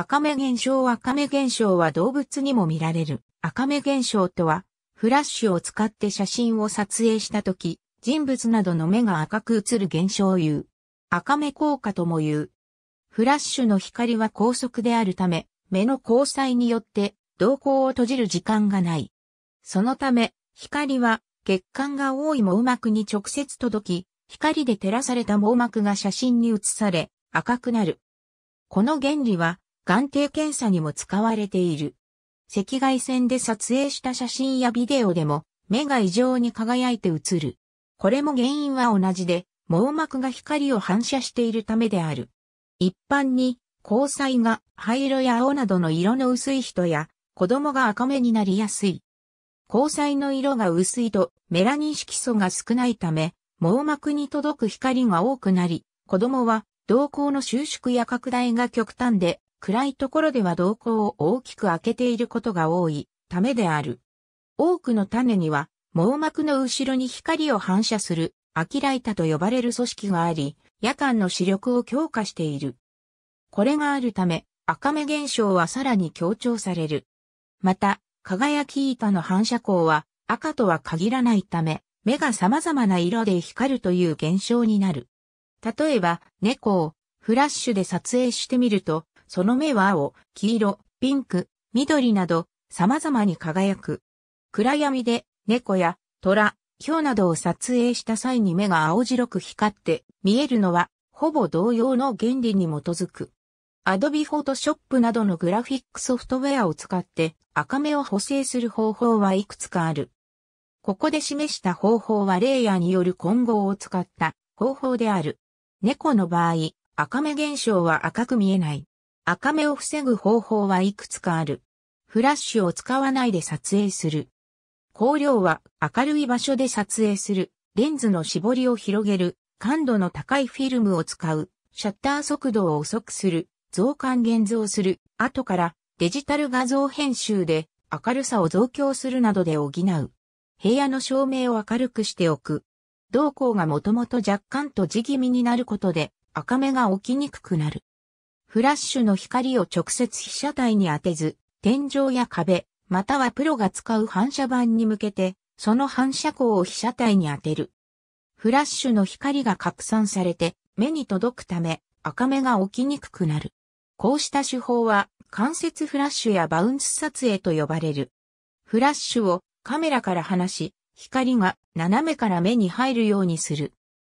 赤目現象赤目現象は動物にも見られる。赤目現象とは、フラッシュを使って写真を撮影したとき、人物などの目が赤く映る現象を言う。赤目効果とも言う。フラッシュの光は高速であるため、目の交際によって瞳孔を閉じる時間がない。そのため、光は血管が多い網膜に直接届き、光で照らされた網膜が写真に映され、赤くなる。この原理は、眼底検査にも使われている。赤外線で撮影した写真やビデオでも目が異常に輝いて映る。これも原因は同じで、網膜が光を反射しているためである。一般に、光彩が灰色や青などの色の薄い人や、子供が赤目になりやすい。光彩の色が薄いと、メラニン色素が少ないため、網膜に届く光が多くなり、子供は、瞳孔の収縮や拡大が極端で、暗いところでは瞳孔を大きく開けていることが多いためである。多くの種には網膜の後ろに光を反射するアキライタと呼ばれる組織があり、夜間の視力を強化している。これがあるため、赤目現象はさらに強調される。また、輝き板の反射光は赤とは限らないため、目が様々な色で光るという現象になる。例えば、猫をフラッシュで撮影してみると、その目は青、黄色、ピンク、緑など様々に輝く。暗闇で猫や虎、豹などを撮影した際に目が青白く光って見えるのはほぼ同様の原理に基づく。Adobe Photoshop などのグラフィックソフトウェアを使って赤目を補正する方法はいくつかある。ここで示した方法はレイヤーによる混合を使った方法である。猫の場合、赤目現象は赤く見えない。赤目を防ぐ方法はいくつかある。フラッシュを使わないで撮影する。光量は明るい場所で撮影する。レンズの絞りを広げる。感度の高いフィルムを使う。シャッター速度を遅くする。増感現像する。後からデジタル画像編集で明るさを増強するなどで補う。部屋の照明を明るくしておく。瞳孔がもともと若干と地気味になることで赤目が起きにくくなる。フラッシュの光を直接被写体に当てず、天井や壁、またはプロが使う反射板に向けて、その反射光を被写体に当てる。フラッシュの光が拡散されて、目に届くため、赤目が起きにくくなる。こうした手法は、間接フラッシュやバウンス撮影と呼ばれる。フラッシュをカメラから離し、光が斜めから目に入るようにする。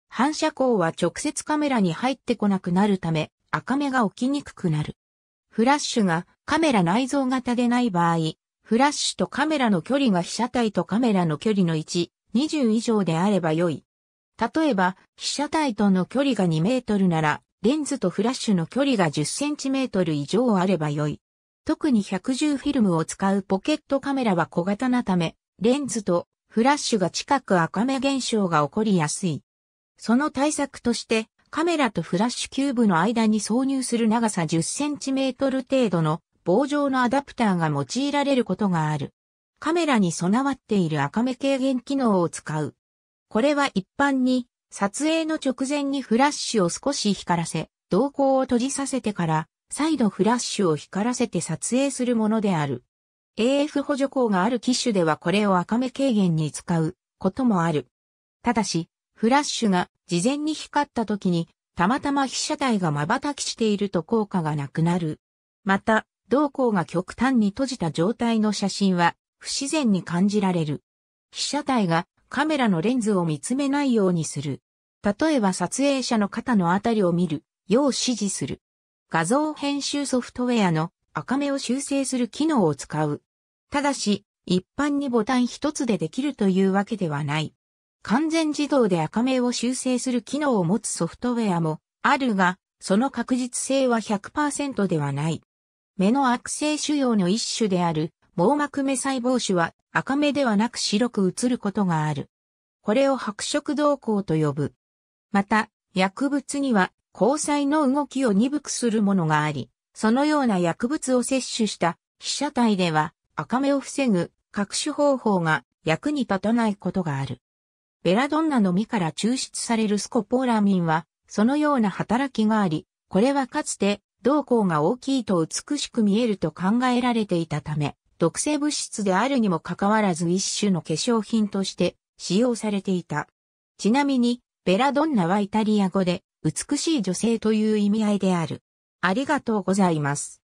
反射光は直接カメラに入ってこなくなるため、赤目が起きにくくなる。フラッシュがカメラ内蔵型でない場合、フラッシュとカメラの距離が被写体とカメラの距離の1、20以上であれば良い。例えば、被写体との距離が2メートルなら、レンズとフラッシュの距離が10センチメートル以上あれば良い。特に110フィルムを使うポケットカメラは小型なため、レンズとフラッシュが近く赤目現象が起こりやすい。その対策として、カメラとフラッシュキューブの間に挿入する長さ 10cm 程度の棒状のアダプターが用いられることがある。カメラに備わっている赤目軽減機能を使う。これは一般に撮影の直前にフラッシュを少し光らせ、瞳孔を閉じさせてから再度フラッシュを光らせて撮影するものである。AF 補助光がある機種ではこれを赤目軽減に使うこともある。ただし、フラッシュが事前に光った時に、たまたま被写体が瞬きしていると効果がなくなる。また、瞳孔が極端に閉じた状態の写真は不自然に感じられる。被写体がカメラのレンズを見つめないようにする。例えば撮影者の肩のあたりを見るよう指示する。画像編集ソフトウェアの赤目を修正する機能を使う。ただし、一般にボタン一つでできるというわけではない。完全自動で赤目を修正する機能を持つソフトウェアもあるが、その確実性は100%ではない。目の悪性腫瘍の一種である網膜目細胞腫は赤目ではなく白く映ることがある。これを白色動向と呼ぶ。また、薬物には交際の動きを鈍くするものがあり、そのような薬物を摂取した被写体では赤目を防ぐ各種方法が役に立たないことがある。ベラドンナの実から抽出されるスコポーラミンは、そのような働きがあり、これはかつて、銅鉱が大きいと美しく見えると考えられていたため、毒性物質であるにもかかわらず一種の化粧品として使用されていた。ちなみに、ベラドンナはイタリア語で、美しい女性という意味合いである。ありがとうございます。